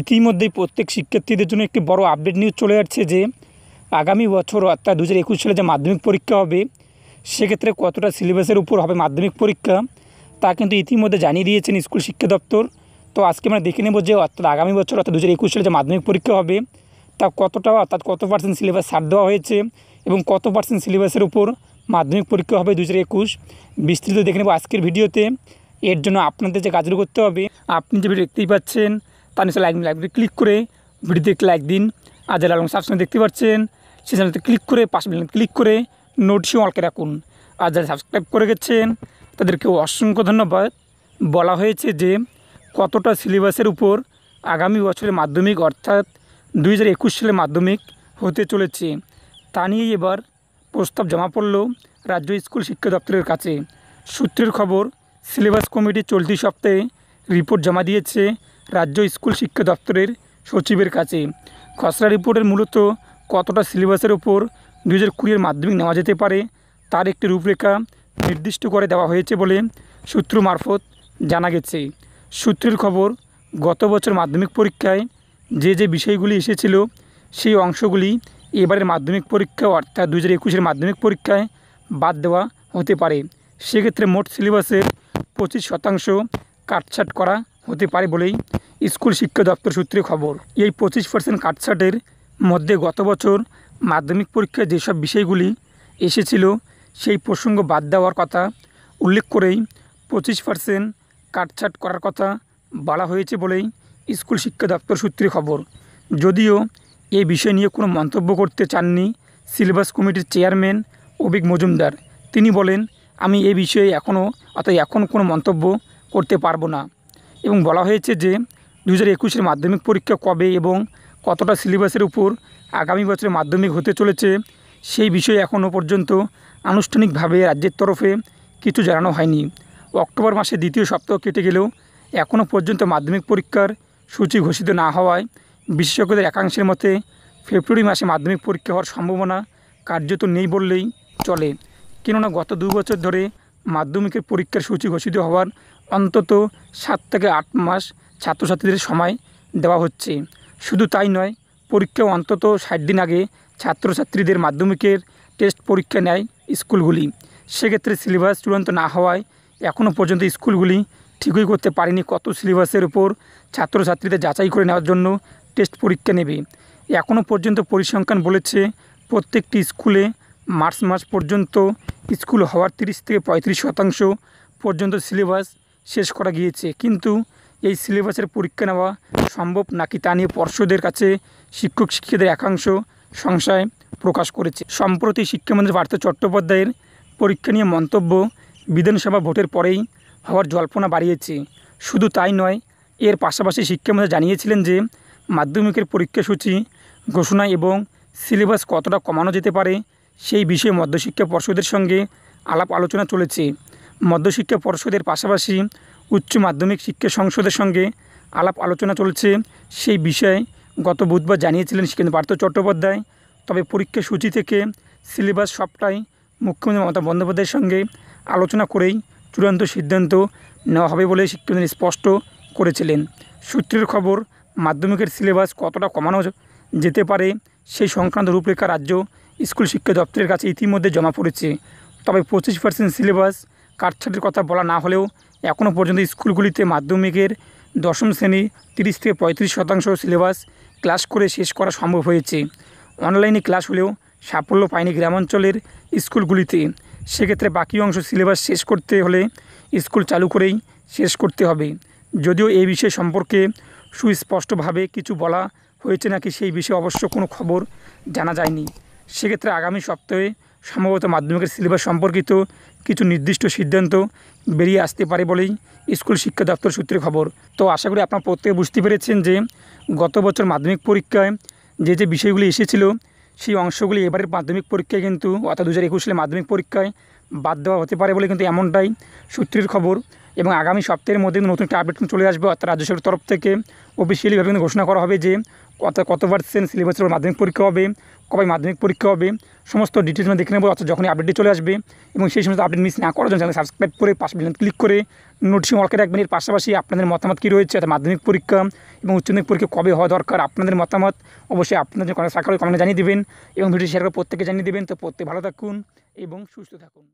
ইতিমধ্যেই প্রত্যেক শিক্ষার্থীদের জন্য একটি বড় আপডেট নিউজ চলে আসছে যে আগামী বছর অর্থাৎ দু সালে যে মাধ্যমিক পরীক্ষা হবে সেক্ষেত্রে কতটা সিলেবাসের উপর হবে মাধ্যমিক পরীক্ষা তা কিন্তু ইতিমধ্যে জানিয়ে দিয়েছেন স্কুল শিক্ষা দপ্তর তো আজকে আমরা দেখে নেব যে অর্থাৎ আগামী বছর অর্থাৎ দু একুশ সালে যে মাধ্যমিক পরীক্ষা হবে তা কতটা অর্থাৎ কত পার্সেন্ট সিলেবাস ছাড় দেওয়া হয়েছে এবং কত পার্সেন্ট সিলেবাসের উপর মাধ্যমিক পরীক্ষা হবে দু হাজার একুশ বিস্তৃত দেখে নেব আজকের ভিডিওতে এর জন্য আপনাদের যে কাজগুলো করতে হবে আপনি যে ভিডিও দেখতেই পাচ্ছেন তার নিচে লাইক লাইব্রেরি ক্লিক করে ভিডিওতে একটি লাইক দিন আর যারা এবং সাবস্ক্রাইব দেখতে পাচ্ছেন সে চ্যানেলতে ক্লিক করে পাশ বিলান ক্লিক করে নোটিশও অলকে রাখুন আর যারা সাবস্ক্রাইব করে গেছেন তাদেরকে অসংখ্য ধন্যবাদ বলা হয়েছে যে কতটা সিলেবাসের উপর আগামী বছরের মাধ্যমিক অর্থাৎ দুই সালে মাধ্যমিক হতে চলেছে তা নিয়ে এবার প্রস্তাব জমা পড়ল রাজ্য স্কুল শিক্ষা দপ্তরের কাছে সূত্রের খবর সিলেবাস কমিটি চলতি সপ্তাহে রিপোর্ট জমা দিয়েছে রাজ্য স্কুল শিক্ষা দপ্তরের সচিবের কাছে খসড়া রিপোর্টের মূলত কতটা সিলেবাসের ওপর দু হাজার কুড়ির মাধ্যমিক নেওয়া যেতে পারে তার একটি রূপরেখা নির্দিষ্ট করে দেওয়া হয়েছে বলে সূত্র মারফত জানা গেছে সূত্রের খবর গত বছর মাধ্যমিক পরীক্ষায় যে যে বিষয়গুলি এসেছিল সেই অংশগুলি এবারের মাধ্যমিক পরীক্ষা অর্থাৎ দু হাজার একুশের মাধ্যমিক পরীক্ষায় বাদ দেওয়া হতে পারে সেক্ষেত্রে মোট সিলেবাসের পঁচিশ শতাংশ কাটছাট করা হতে পারে বলেই স্কুল শিক্ষা দপ্তর সূত্রে খবর এই পঁচিশ পার্সেন্ট কাটছাটের মধ্যে গত বছর মাধ্যমিক পরীক্ষায় যেসব বিষয়গুলি এসেছিল সেই প্রসঙ্গ বাদ দেওয়ার কথা উল্লেখ করেই পঁচিশ পার্সেন্ট কাটছাট করার কথা বলা হয়েছে বলেই স্কুল শিক্ষা দপ্তর সূত্রে খবর যদিও এই বিষয় নিয়ে কোনো মন্তব্য করতে চাননি সিলেবাস কমিটির চেয়ারম্যান অবিক মজুমদার তিনি বলেন আমি এ বিষয়ে এখনও অর্থাৎ এখন কোনো মন্তব্য করতে পারবো না এবং বলা হয়েছে যে দু হাজার মাধ্যমিক পরীক্ষা কবে এবং কতটা সিলেবাসের উপর আগামী বছরে মাধ্যমিক হতে চলেছে সেই বিষয়ে এখনও পর্যন্ত আনুষ্ঠানিকভাবে রাজ্যের তরফে কিছু জানানো হয়নি অক্টোবর মাসে দ্বিতীয় সপ্তাহ কেটে গেলেও এখনও পর্যন্ত মাধ্যমিক পরীক্ষার সূচি ঘোষিত না হওয়ায় বিশেষজ্ঞদের একাংশের মতে ফেব্রুয়ারি মাসে মাধ্যমিক পরীক্ষা হওয়ার সম্ভাবনা কার্যত নেই বললেই চলে কেননা গত দু বছর ধরে মাধ্যমিকের পরীক্ষার সূচি ঘোষিত হওয়ার অন্তত সাত থেকে আট মাস ছাত্রছাত্রীদের সময় দেওয়া হচ্ছে শুধু তাই নয় পরীক্ষা অন্তত ষাট দিন আগে ছাত্রছাত্রীদের মাধ্যমিকের টেস্ট পরীক্ষা নেয় স্কুলগুলি সেক্ষেত্রে সিলেবাস চূড়ান্ত না হওয়ায় এখনও পর্যন্ত স্কুলগুলি ঠিকই করতে পারেনি কত সিলেবাসের উপর ছাত্রছাত্রীদের যাচাই করে নেওয়ার জন্য টেস্ট পরীক্ষা নেবে এখনও পর্যন্ত পরিসংখ্যান বলেছে প্রত্যেকটি স্কুলে মার্চ মাস পর্যন্ত স্কুল হওয়ার তিরিশ থেকে পঁয়ত্রিশ শতাংশ পর্যন্ত সিলেবাস শেষ করা গিয়েছে কিন্তু এই সিলেবাসের পরীক্ষা নেওয়া সম্ভব নাকি তা নিয়ে পর্ষদের কাছে শিক্ষক শিক্ষিকাদের একাংশ সংশয় প্রকাশ করেছে সম্প্রতি শিক্ষামন্ত্রী পার্থ চট্টোপাধ্যায়ের পরীক্ষা নিয়ে মন্তব্য বিধানসভা ভোটের পরেই হওয়ার জল্পনা বাড়িয়েছে শুধু তাই নয় এর পাশাপাশি শিক্ষামন্ত্রী জানিয়েছিলেন যে মাধ্যমিকের পরীক্ষাসূচি ঘোষণা এবং সিলেবাস কতটা কমানো যেতে পারে সেই বিষয়ে মধ্যশিক্ষা পর্ষদের সঙ্গে আলাপ আলোচনা চলেছে মধ্যশিক্ষা পর্ষদের পাশাপাশি উচ্চ মাধ্যমিক শিক্ষা সংসদের সঙ্গে আলাপ আলোচনা চলছে সেই বিষয়ে গত বুধবার জানিয়েছিলেন শিক্ষেন্দ্র পার্থ চট্টোপাধ্যায় তবে পরীক্ষা সূচি থেকে সিলেবাস সবটাই মুখ্যমন্ত্রী মমতা বন্দ্যোপাধ্যায়ের সঙ্গে আলোচনা করেই চূড়ান্ত সিদ্ধান্ত নেওয়া হবে বলে শিক্ষামন্ত্রী স্পষ্ট করেছিলেন সূত্রের খবর মাধ্যমিকের সিলেবাস কতটা কমানো যেতে পারে সেই সংক্রান্ত রূপরেখা রাজ্য স্কুল শিক্ষা দপ্তরের কাছে ইতিমধ্যে জমা পড়েছে তবে পঁচিশ পার্সেন্ট সিলেবাস কাটছাটের কথা বলা না হলেও এখনও পর্যন্ত স্কুলগুলিতে মাধ্যমিকের দশম শ্রেণী তিরিশ থেকে পঁয়ত্রিশ শতাংশ সিলেবাস ক্লাস করে শেষ করা সম্ভব হয়েছে অনলাইনে ক্লাস হলেও সাফল্য পায়নি গ্রামাঞ্চলের স্কুলগুলিতে সেক্ষেত্রে বাকি অংশ সিলেবাস শেষ করতে হলে স্কুল চালু করেই শেষ করতে হবে যদিও এই বিষয় সম্পর্কে সুস্পষ্টভাবে কিছু বলা হয়েছে নাকি সেই বিষয়ে অবশ্য কোনো খবর জানা যায়নি সেক্ষেত্রে আগামী সপ্তাহে সম্ভবত মাধ্যমিকের সিলেবাস সম্পর্কিত কিছু নির্দিষ্ট সিদ্ধান্ত বেরিয়ে আসতে পারে বলেই স্কুল শিক্ষা দপ্তর সূত্রে খবর তো আশা করি আপনারা প্রত্যেকে বুঝতে পেরেছেন যে গত বছর মাধ্যমিক পরীক্ষায় যে যে বিষয়গুলি এসেছিল সেই অংশগুলি এবারের মাধ্যমিক পরীক্ষায় কিন্তু অর্থাৎ দু সালে মাধ্যমিক পরীক্ষায় বাদ দেওয়া হতে পারে বলে কিন্তু এমনটাই সূত্রের খবর এবং আগামী সপ্তাহের মধ্যে নতুন একটা আপডেট চলে আসবে অর্থাৎ রাজ্য সরকারের তরফ থেকে অফিসিয়ালিভাবে কিন্তু ঘোষণা করা হবে যে কত কত পার্সেন্ট সিলেবাসের উপর মাধ্যমিক পরীক্ষা হবে কবে মাধ্যমিক পরীক্ষা হবে সমস্ত ডিটেলস আমরা দেখে নেবো অর্থাৎ যখনই আপডেটটি চলে আসবে এবং সেই সমস্ত আপডেট মিস না করার জন্য চ্যানেল সাবস্ক্রাইব করে পাশে বিলেন ক্লিক করে নোটিশ অলকে রাখবেন এর পাশাপাশি আপনাদের মতামত কী রয়েছে অর্থাৎ মাধ্যমিক পরীক্ষা এবং উচ্চমাধ্যমিক পরীক্ষা কবে হওয়া দরকার আপনাদের মতামত অবশ্যই আপনাদের কমেন্ট সাকরে কমেন্টে জানিয়ে দেবেন এবং ভিডিও শেয়ার করে প্রত্যেকে জানিয়ে দেবেন তো প্রত্যেক ভালো থাকুন এবং সুস্থ থাকুন